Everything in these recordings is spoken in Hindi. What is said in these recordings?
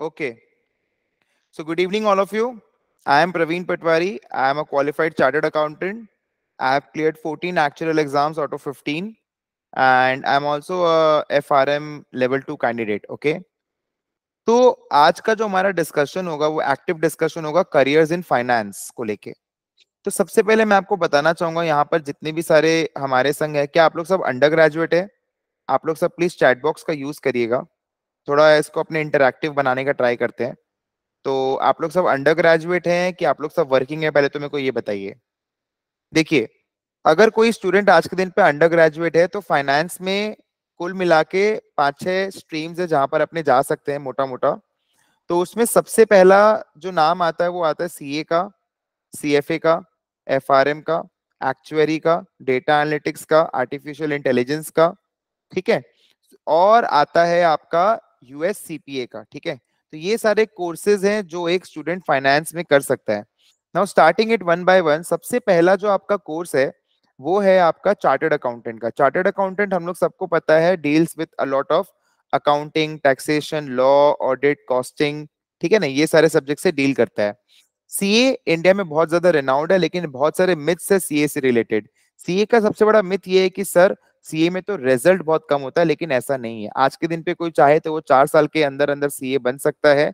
Okay. So good evening, all of you. I am Praveen Patwari. I am a qualified chartered accountant. I have cleared 14 actual exams out of 15. And i am also a FRM level 2 candidate. Okay. तो आज का जो हमारा डिस्कशन होगा वो एक्टिव डिस्कशन होगा करियर्स इन फाइनेंस को लेके तो सबसे पहले मैं आपको बताना चाहूंगा यहाँ पर जितने भी सारे हमारे संघ है क्या आप लोग सब अंडर ग्रेजुएट है आप लोग सब प्लीज चैट बॉक्स का यूज करिएगा थोड़ा इसको अपने इंटरक्टिव बनाने का ट्राई करते हैं तो आप लोग सब अंडर ग्रेजुएट हैं कि आप लोग सब वर्किंग है पहले तो मेरे को ये बताइए देखिए अगर कोई स्टूडेंट आज के दिन पे अंडर ग्रेजुएट है तो फाइनेंस में कुल मिला के पाँच छः स्ट्रीम्स है जहाँ पर अपने जा सकते हैं मोटा मोटा तो उसमें सबसे पहला जो नाम आता है वो आता है सी का सी का एफ का एक्चुअरी का डेटा एनालिटिक्स का आर्टिफिशियल इंटेलिजेंस का ठीक है और आता है आपका यूएस सीपीए का ठीक है तो ये सारे कोर्सेज हैं जो एक स्टूडेंट फाइनेंस में कर सकता है now starting it one by one सबसे पहला जो आपका कोर्स है वो है आपका चार्टर्ड अकाउंटेंट का चार्टर्ड अकाउंटेंट हम लोग सबको पता है deals with a lot of accounting taxation law audit costing ठीक है ना ये सारे सब्जेक्ट से डील करता है सीए इंडिया में बहुत ज्यादा रेनाउंड है लेकिन बहुत सारे मिथ्स है सीए से रिलेटेड सीए का सबसे बड़ा मिथ ये है कि सर सीए में तो रिजल्ट बहुत कम होता है लेकिन ऐसा नहीं है आज के दिन पे कोई चाहे तो वो चार साल के अंदर अंदर सीए बन सकता है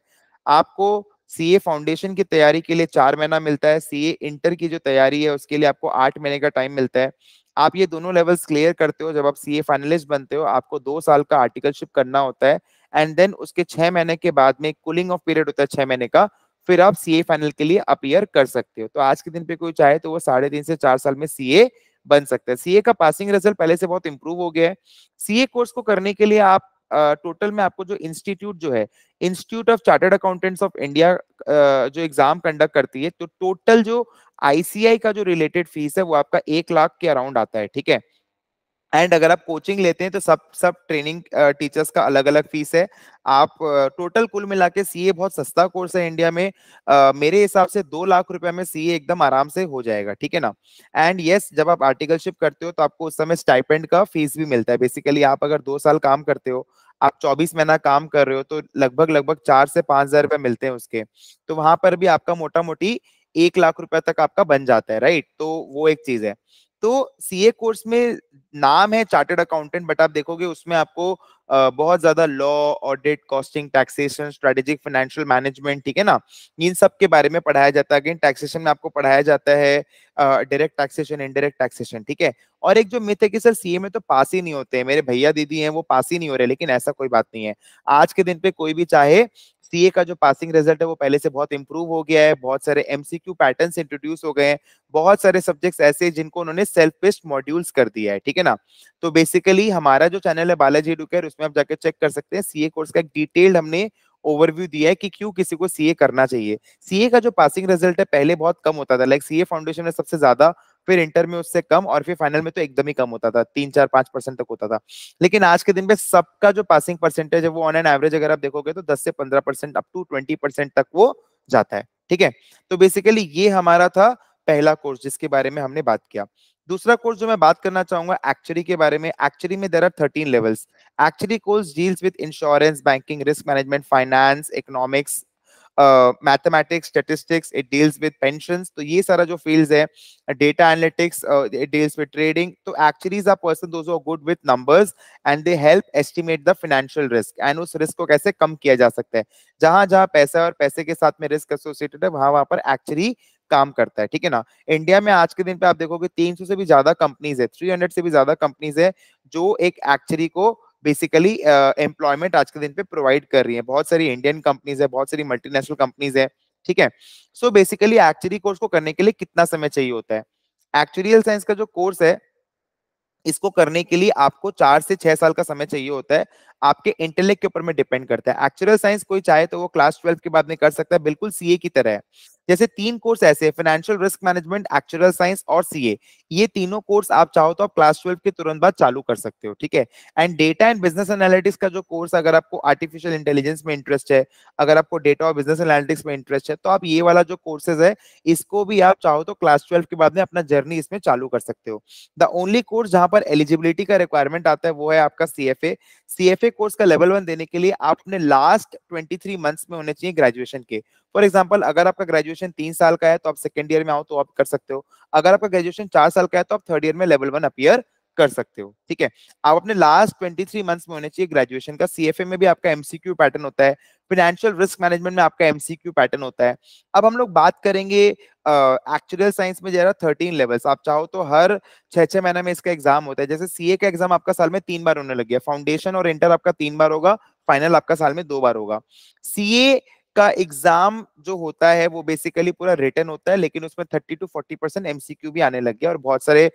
आपको सीए फाउंडेशन की तैयारी के लिए चार महीना मिलता है सीए इंटर की जो तैयारी है उसके लिए आपको आठ महीने का टाइम मिलता है आप ये दोनों लेवल्स क्लियर करते हो जब आप सीए फाइनलिस्ट बनते हो आपको दो साल का आर्टिकलशिप करना होता है एंड देन उसके छह महीने के बाद में कूलिंग ऑफ पीरियड होता है छह महीने का फिर आप सीए फाइनल के लिए अपियर कर सकते हो तो आज के दिन पे कोई चाहे तो वो साढ़े तीन से चार साल में सीए बन सकता है सीए का पासिंग रिजल्ट पहले से बहुत इंप्रूव हो गया है सीए कोर्स को करने के लिए आप टोटल में आपको जो इंस्टीट्यूट जो है institute of chartered accountants of India जो एग्जाम कंडक्ट करती है तो टोटल जो आईसीआई का जो रिलेटेड फीस है वो आपका एक लाख के अराउंड आता है ठीक है एंड अगर आप कोचिंग लेते हैं तो सब सब ट्रेनिंग टीचर्स का अलग अलग फीस है आप टोटल कुल मिला के सी बहुत सस्ता कोर्स है इंडिया में आ, मेरे हिसाब से दो लाख रुपए में सी एकदम आराम से हो जाएगा ठीक है ना एंड यस yes, जब आप आर्टिकलशिप करते हो तो आपको उस समय स्टाइपेंड का फीस भी मिलता है बेसिकली आप अगर दो साल काम करते हो आप 24 महीना काम कर रहे हो तो लगभग लगभग चार से पांच हजार रुपए मिलते हैं उसके तो वहां पर भी आपका मोटा मोटी एक लाख रुपए तक आपका बन जाता है राइट तो वो एक चीज है तो सीए कोर्स में नाम है चार्टेड अकाउंटेंट बट आप देखोगे उसमें आपको बहुत ज्यादा law audit costing taxation strategic financial management ठीक है ना इन सब के बारे में पढ़ाया जाता है टैक्सेशन में आपको पढ़ाया जाता है डायरेक्ट टैक्सेशन इनडायरेक्ट टैक्सेशन ठीक है और एक जो मिथ है कि सर सीए में तो पास ही नहीं होते मेरे भैया दीदी हैं वो पास ही नहीं हो रहे लेकिन ऐसा कोई बात नहीं है आज के दिन पे कोई भी चाहे सीए का जो पासिंग रिजल्ट है वो पहले से बहुत इंप्रूव हो गया है बहुत सारे एमसीक्यू पैटर्न्स इंट्रोड्यूस हो गए हैं बहुत सारे सब्जेक्ट्स ऐसे जिनको उन्होंने सेल्फ बेस्ड मॉड्यूल्स कर दिया है ठीक है ना तो बेसिकली हमारा जो चैनल है बालाजी उस उसमें आप जाकर चेक कर सकते हैं सीए कोर्स का एक डिटेल्ड हमने ओवरव्यू दिया है कि क्यों किसी को सीए करना चाहिए सीए का जो पासिंग रिजल्ट है पहले बहुत कम होता था लाइक सीए फाउंडेशन में सबसे ज्यादा फिर इंटर में उससे कम और फिर फाइनल में तो एकदम ही कम होता था तीन चार पांच परसेंट तक होता था लेकिन आज के दिन में सबका जो पासिंग परसेंटेज है वो ऑन एन एवरेज अगर आप देखोगे तो दस से पंद्रह percent up to twenty percent तक वो जाता है ठीक है तो बेसिकली ये हमारा था पहला कोर्स जिसके बारे में हमने बात किया दूसरा कोर्स जो मैं बात करना चाहूंगा एक्चुअली के बारे में एक्चुअली में there are thirteen levels actually course deals with insurance banking risk management finance economics mathematics statistics it deals with pension तो ये सारा जो फील्ड है data analytics it deals with trading तो actually is a person do good with numbers and they help estimate the financial risk and उस रिस्क को कैसे कम किया जा सकता है जहां जहां पैसा और पैसे के साथ में रिस्क एसोसिएटेड है वहां वहां पर एक्चुअली काम करता है ठीक है ना इंडिया में आज के दिन पे आप देखोगे 300 से भी ज्यादा कंपनीज है 300 से भी ज्यादा कंपनीज है जो एक एक्चुअली को बेसिकली एम्प्लॉयमेंट uh, आज के दिन पे प्रोवाइड कर रही है बहुत सारी इंडियन कंपनीज है बहुत सारी मल्टीनेशनल कंपनीज है ठीक है सो बेसिकली एक्चुअली कोर्स को करने के लिए कितना समय चाहिए होता है एक्चुअल साइंस का जो कोर्स है इसको करने के लिए आपको चार से छह साल का समय चाहिए होता है आपके इंटेलेक्ट के ऊपर में डिपेंड करता है एक्चुअल साइंस कोई चाहे तो वो क्लास ट्वेल्व के बाद में कर सकता है बिल्कुल सीए की तरह है जैसे तीन कोर्स ऐसे financial risk management actual science और सीए ये तीनों कोर्स आप चाहो तो आप क्लास ट्वेल्व के तुरंत बाद चालू कर सकते हो ठीक है and data and business analytics का जो कोर्स अगर आपको आर्टिफिशियल इंटेलिजेंस में इंटरेस्ट है अगर आपको डेटा और बिजनेस एनालिटिक्स में इंटरेस्ट है तो आप ये वाला जो कोर्सेज है इसको भी आप चाहो तो क्लास ट्वेल्व के बाद में अपना जर्नी इसमें चालू कर सकते हो द ओनली कोर्स जहां पर एलिजिबिलिटी का रिक्वायरमेंट आता है वो है आपका C F A C F दूसरे कोर्स का लेवल वन देने के लिए आपने लास्ट 23 मंथ्स में होने चाहिए ग्रेजुएशन के फॉर एग्जांपल अगर आपका ग्रेजुएशन तीन साल का है तो आप सेकेंड ईयर में आओ तो आप कर सकते हो अगर आपका ग्रेजुएशन चार साल का है तो आप थर्ड ईयर में लेवल वन अपियर कर सकते हो ठीक है आप अपने लास्ट 23 मंथ्स में होने चाहिए ग्रेजुएशन का सीएफए में भी आपका एमसीक्यू पैटर्न होता है फाइनेंशियल रिस्क मैनेजमेंट में आपका एमसीक्यू पैटर्न होता है अब हम लोग बात करेंगे एक्चुअल साइंस में जरा थर्टीन लेवल्स आप चाहो तो हर छह छह महीने में इसका एग्जाम होता है जैसे सीए का एग्जाम आपका साल में तीन बार होने लग गया फाउंडेशन और इंटर आपका तीन बार होगा फाइनल आपका साल में दो बार होगा सीए का एग्जाम जो होता है वो बेसिकली पूरा रिटर्न होता है लेकिन उसमें 30 टू 40 परसेंट एमसीक्यू भी आने लग गया और बहुत सारे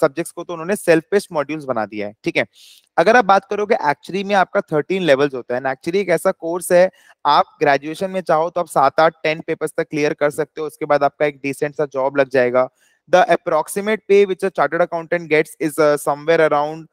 सब्जेक्ट्स को तो उन्होंने सेल्फ बेस्ड मॉड्यूल्स बना दिया है ठीक है अगर आप बात करोगे एक्चुअली में आपका 13 लेवल्स होता है एक्चुअली एक ऐसा कोर्स है आप ग्रेजुएशन में चाहो तो आप सात आठ टेन पेपर्स तक क्लियर कर सकते हो उसके बाद आपका एक डिसेंट सा जॉब लग जाएगा the approximate pay which a chartered accountant gets is somewhere around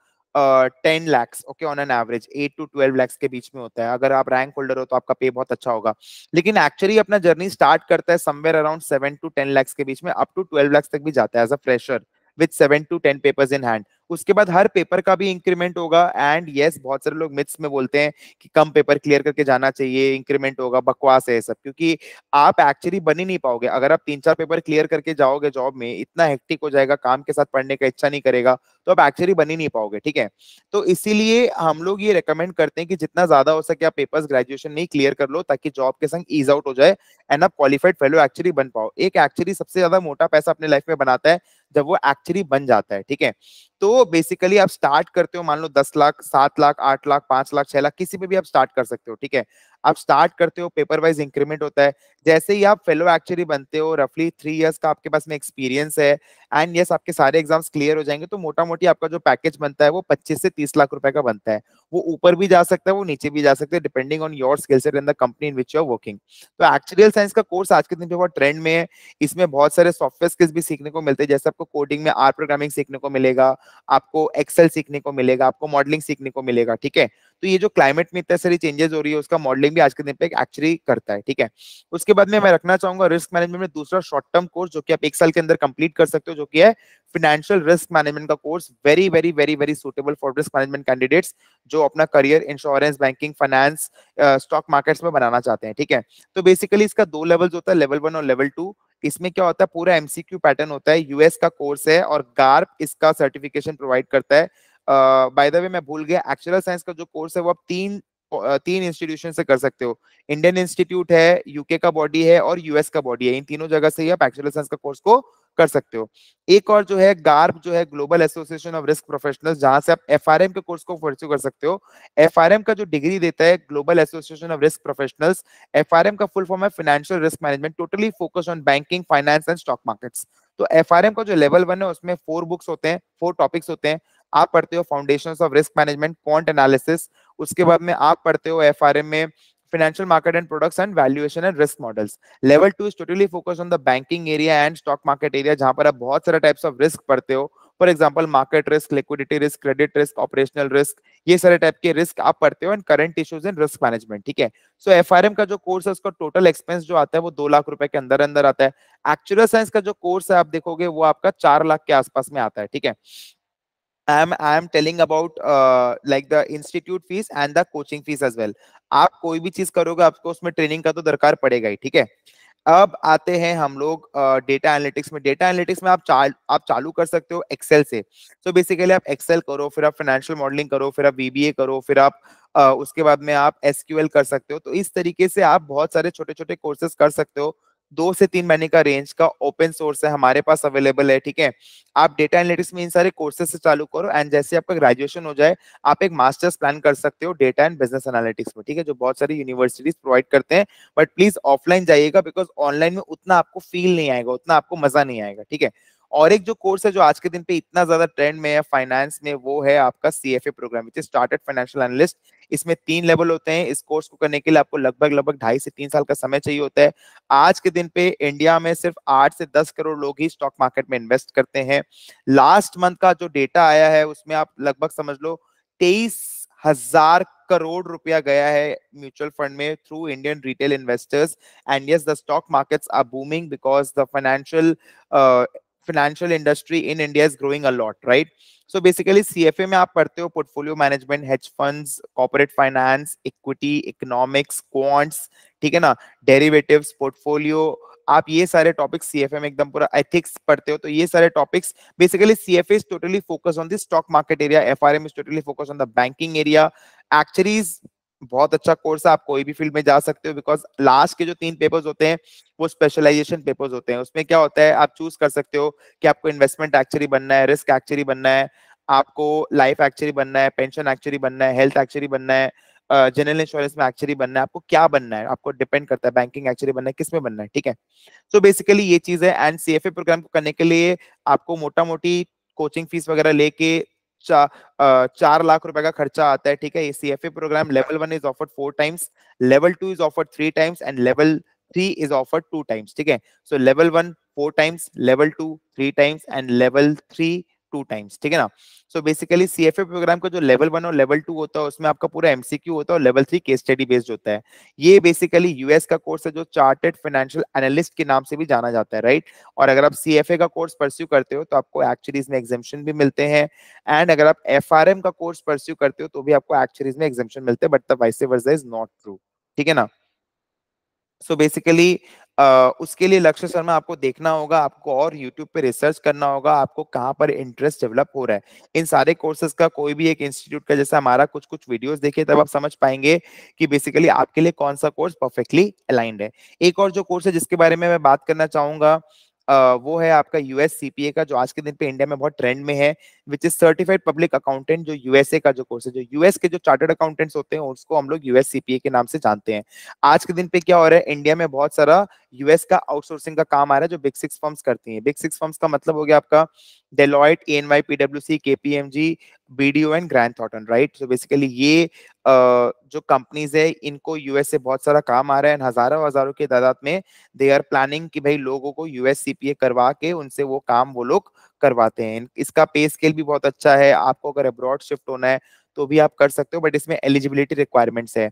ten lakhs okay on an average eight to twelve lakhs के बीच में होता है अगर आप रैंक होल्डर हो तो आपका पे बहुत अच्छा होगा लेकिन एक्चुअली अपना जर्नी स्टार्ट करता है somewhere around seven to ten lakhs के बीच में अप टू ट्वेल्व लैक्स तक भी जाता है as a fresher with seven to ten papers in hand उसके बाद हर पेपर का भी इंक्रीमेंट होगा एंड यस बहुत सारे लोग मिथ्स में बोलते हैं कि कम पेपर क्लियर करके जाना चाहिए इंक्रीमेंट होगा बकवास है सब क्योंकि आप एक्चुअली बन ही नहीं पाओगे अगर आप तीन चार पेपर क्लियर करके जाओगे जॉब में इतना हेक्टिक हो जाएगा काम के साथ पढ़ने का इच्छा नहीं करेगा तो आप एक्चुअली बन ही नहीं पाओगे ठीक है तो इसीलिए हम लोग ये रिकमेंड करते हैं कि जितना ज्यादा हो सके आप पेपर्स ग्रेजुएशन नहीं क्लियर कर लो ताकि जॉब के संग ईज आउट हो जाए एंड आप क्वालिफाइड फेलो एक्चुअली बन पाओ एक एक्चुअली सबसे ज्यादा मोटा पैसा अपने लाइफ में बनाता है जब वो एक्चुअली बन जाता है ठीक है तो बेसिकली आप स्टार्ट करते हो मान लो दस लाख सात लाख आठ लाख पांच लाख छह लाख किसी पे भी आप स्टार्ट कर सकते हो ठीक है आप स्टार्ट करते हो पेपर वाइज इंक्रीमेंट होता है जैसे ही आप फेलो एक्चुअली बनते हो रफली थ्री ईयर्स का आपके पास में एक्सपीरियंस है एंड यस yes, आपके सारे एग्जाम्स क्लियर हो जाएंगे तो मोटा मोटी आपका जो पैकेज बनता है वो पच्चीस से तीस लाख रुपए का बनता है वो ऊपर भी जा सकता है वो नीचे भी जा सकता है depending on your skill set the company in which you are working तो एक्चुअल साइंस का कोर्स आज के दिन बहुत ट्रेंड में है इसमें बहुत सारे सॉफ्टवेयर स्किल्स भी सीखने को मिलते हैं जैसे आपको कोडिंग में आर प्रोग्रामिंग सीखने को मिलेगा आपको एक्सेल सीखने को मिलेगा आपको मॉडलिंग सीखने को मिलेगा ठीक है तो ये जो क्लाइमेट में इतना सारी चेंजेस हो रही है उसका मॉडलिंग भी आज के दिन पे एक्चुअली करता है ठीक है उसके बाद में मैं हाँ। रखना चाहूंगा रिस्क मैनेजमेंट में दूसरा शॉर्ट टर्म कोर्स जो कि आप एक साल के अंदर कंप्लीट कर सकते हो जो कि है फाइनेंशियल रिस्क मैनेजमेंट का course very very very very suitable for risk management candidates जो अपना career insurance banking finance stock markets में बनाना चाहते हैं ठीक है तो बेसिकली इसका दो लेवल होता है लेवल वन और लेवल टू इसमें क्या होता है पूरा एमसीक्यू पैटर्न होता है यूएस का कोर्स है और गार्प इसका सर्टिफिकेशन प्रोवाइड करता है बाय द वे मैं भूल गया एक्चुअल साइंस का जो कोर्स है वो आप तीन तीन इंस्टीट्यूशन से कर सकते हो इंडियन इंस्टीट्यूट है यूके का बॉडी है और यूएस का बॉडी है इन तीनों जगह से ही आप एक्चुअल साइंस का कोर्स को कर सकते हो एक और जो है गार्ब जो है global association of risk professional जहां से आप एफ के कोर्स को परस्यू कर सकते हो एफ का जो डिग्री देता है global association of risk professional F का फुल फॉर्म है financial risk management totally focus on banking finance and stock markets तो एफ का जो लेवल वन है उसमें फोर बुक्स होते हैं फोर टॉपिक्स होते हैं आप पढ़ते हो foundation of risk management point analysis उसके बाद में आप पढ़ते हो एफ में financial market and products and valuation and risk models level two is totally focus on the banking area and stock market area जहां पर आप बहुत सारे टाइप्स ऑफ रिस्क पढ़ते हो for example market risk liquidity risk credit risk operational risk ये सारे टाइप के रिस्क आप पढ़ते हो and current issues in risk management ठीक है सो एफ का जो कोर्स है उसका टोटल एक्सपेंस जो आता है वो दो लाख रुपए के अंदर अंदर आता है एक्चुअल साइंस का जो कोर्स है आप देखोगे वो आपका चार लाख के आसपास में आता है ठीक है I'm I'm telling about uh, like the institute fees and the coaching fees as well. आप कोई भी चीज करोगे आपको उसमें ट्रेनिंग का तो दरकार पड़ेगा ही ठीक है अब आते हैं हम लोग डेटा uh, एनालिटिक्स में डेटा एनालिटिक्स में आप चाल आप चालू कर सकते हो एक्सेल से सो so बेसिकली आप एक्सेल करो फिर आप फाइनेंशियल मॉडलिंग करो फिर आप वीबीए करो फिर आप uh, उसके बाद में आप एसक्यूएल कर सकते हो तो इस तरीके से आप बहुत सारे छोटे छोटे कोर्सेस कर सकते हो दो से तीन महीने का रेंज का ओपन सोर्स है हमारे पास अवेलेबल है ठीक है आप डेटा एनालिटिक्स में इन सारे कोर्सेज से चालू करो एंड जैसे आपका ग्रेजुएशन हो जाए आप एक मास्टर्स प्लान कर सकते हो डेटा एंड बिजनेस एनालिटिक्स में ठीक है जो बहुत सारी यूनिवर्सिटीज प्रोवाइड करते हैं बट प्लीज ऑफलाइन जाइएगा बिकॉज ऑनलाइन में उतना आपको फील नहीं आएगा उतना आपको मजा नहीं आएगा ठीक है और एक जो कोर्स है जो आज के दिन पे इतना ज्यादा ट्रेंड में है फाइनेंस में वो है आपका C F A program started financial analyst इसमें तीन लेवल होते हैं इस कोर्स को करने के लिए आपको लगभग लगभग ढाई से तीन साल का समय चाहिए होता है आज के दिन पे इंडिया में सिर्फ आठ से दस करोड़ लोग ही स्टॉक मार्केट में इन्वेस्ट करते हैं लास्ट मंथ का जो डेटा आया है उसमें आप लगभग समझ लो तेईस हजार करोड़ रुपया गया है म्यूचुअल फंड में through Indian retail investors and yes the stock markets are booming because the financial financial industry in India is growing a lot right so basically C F A में आप पढ़ते हो portfolio management hedge fund corporate finance equity economics quants ठीक है ना डेरिवेटिव पोर्टफोलियो आप ये सारे टॉपिक्स सी एफ एम एकदम पूरा एथिक्स पढ़ते हो तो ये सारे topics basically C F is totally focus on the stock market area F R M is totally focus on the banking area actually बहुत अच्छा कोर्स है आप कोई भी फील्ड में जा सकते हो बिकॉज लास्ट के जो तीन पेपर्स होते हैं वो स्पेशलाइजेशन पेपर्स होते हैं उसमें क्या होता है आप चूज कर सकते हो कि आपको इन्वेस्टमेंट एक्चुअली बनना है रिस्क एक्चुअली बनना है आपको लाइफ एक्चुअली बनना है पेंशन एक्चुअली बनना है हेल्थ एक्चुअली बनना है जनरल इंश्योरेंस में एक्चुअली बनना है आपको क्या बनना है आपको डिपेंड करता है बैंकिंग एक्चुअली बनना है किस में बनना है ठीक है सो बेसिकली ये चीज है एंड सी प्रोग्राम को करने के लिए आपको मोटा मोटी कोचिंग फीस वगैरह लेके चा, चार लाख रुपए का खर्चा आता है ठीक है C F A program level one is offered four times level two is offered three times and level three is offered two times ठीक है so level one four times level two three times and level three two times ठीक है ना so basically C F A program का जो लेवल वन और लेवल टू होता है उसमें आपका पूरा एमसीक्यू होता है और level three case study based होता है ये बेसिकली यूएस का कोर्स है जो चार्टेड फाइनेंशियल एनालिस्ट के नाम से भी जाना जाता है राइट right? और अगर आप सी एफ ए का कोर्स परस्यू करते हो तो आपको एक्चुअलीज में एग्जामेशन भी मिलते हैं एंड अगर आप एफ आर एम का कोर्स परस्यू करते हो तो भी आपको एक्चुअलीज में एग्जामेशन मिलते हैं but the vice versa is not true ठीक है ना सो बेसिकली उसके लिए लक्ष्य शर्मा आपको देखना होगा आपको और यूट्यूब पे रिसर्च करना होगा आपको कहाँ पर इंटरेस्ट डेवलप हो रहा है इन सारे कोर्सेज का कोई भी एक इंस्टीट्यूट का जैसा हमारा कुछ कुछ वीडियोस देखिए तब आप समझ पाएंगे कि बेसिकली आपके लिए कौन सा कोर्स परफेक्टली अलाइंड है एक और जो कोर्स है जिसके बारे में मैं बात करना चाहूंगा वो है आपका यूएस सीपीए का जो आज के दिन पे इंडिया में बहुत ट्रेंड में है which is certified public accountant जो यूएसए का जो कोर्स है जो यूएस के जो चार्टर्ड अकाउंटेंट्स होते हैं उसको हम लोग यूएस सीपीए के नाम से जानते हैं आज के दिन पे क्या हो रहा है इंडिया में बहुत सारा यूएस का आउटसोर्सिंग का काम आ रहा है जो बिग सिक्स फर्म्स करती है बिग सिक्स फर्म्स का मतलब हो गया आपका M G B D O and Grant थॉटन राइट सो बेसिकली ये जो कंपनीज है इनको यूएस से बहुत सारा काम आ रहा है हजारों हजारों के तादाद में दे आर प्लानिंग कि भाई लोगों को यूएस ए करवा के उनसे वो काम वो लोग करवाते हैं इसका पे स्केल भी बहुत अच्छा है आपको अगर अब्रॉड शिफ्ट होना है तो भी आप कर सकते हो बट इसमें एलिजिबिलिटी रिक्वायरमेंट्स है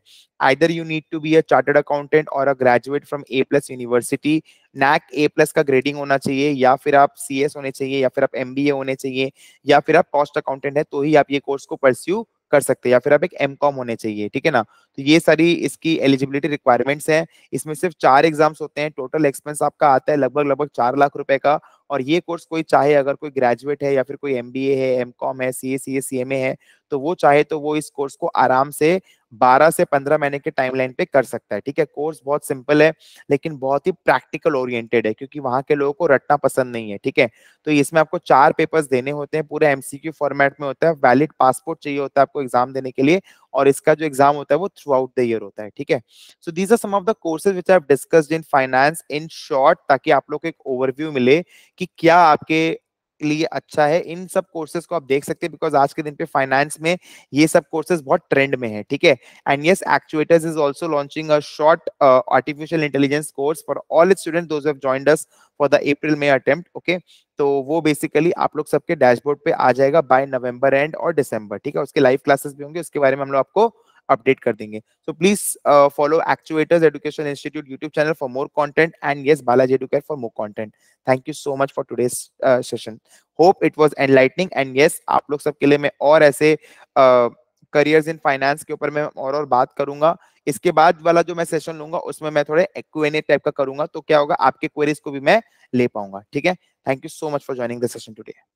either you need to be a chartered accountant or a graduate from A plus university NAAC A plus का ग्रेडिंग होना चाहिए या फिर आप सी होने चाहिए या फिर आप एम होने चाहिए या फिर आप कॉस्ट अकाउंटेंट है तो ही आप ये कोर्स को परस्यू कर सकते हैं या फिर आप एक एम कॉम होने चाहिए ठीक है ना तो ये सारी इसकी एलिजिबिलिटी रिक्वायरमेंट्स हैं इसमें सिर्फ चार एग्जाम्स होते हैं टोटल एक्सपेंस आपका आता है लगभग लगभग चार लाख रुपए का और ये कोर्स कोई चाहे अगर कोई ग्रेजुएट है या फिर कोई एम है एम है सी ए सी है तो वो चाहे तो वो इस कोर्स को आराम से 12 से 15 महीने के टाइमलाइन पे कर सकता है ठीक है कोर्स बहुत सिंपल है लेकिन बहुत ही प्रैक्टिकल ओरिएंटेड है क्योंकि वहां के लोगों को रटना पसंद नहीं है ठीक है तो इसमें आपको चार पेपर्स देने होते हैं पूरे एमसीक्यू फॉर्मेट में होता है वैलिड पासपोर्ट चाहिए होता है आपको एग्जाम देने के लिए और इसका जो एग्जाम होता है वो थ्रू आउट द ईयर होता है ठीक है so these are some of the courses which are discussed in finance in short ताकि आप लोग को एक ओवरव्यू मिले कि क्या आपके लिए अच्छा है इन सब कोर्सेज को आप देख सकते हैं बिकॉज आज के दिन पे फाइनेंस में ये सब कोर्सेज बहुत ट्रेंड में है ठीक है and yes actuators is also launching a short artificial intelligence course for all it student those have joined us for the April में अटेम्प्ट ओके तो वो बेसिकली आप लोग सबके डैशबोर्ड पे आ जाएगा बाय नवंबर एंड और दिसंबर ठीक है उसके लाइव क्लासेस भी होंगे उसके बारे में हम लोग आपको अपडेट कर देंगे so please follow actuators education institute YouTube channel for more content and yes Balaji educate for more content thank you so much for today's session hope it was enlightening and yes आप लोग सबके लिए मैं और ऐसे करियर्स इन फाइनेंस के ऊपर मैं और और बात करूंगा इसके बाद वाला जो मैं सेशन लूंगा उसमें मैं थोड़े क्वेने टाइप का करूंगा तो क्या होगा आपके क्वेरीज को भी मैं ले पाऊंगा ठीक है thank you so much for joining the session today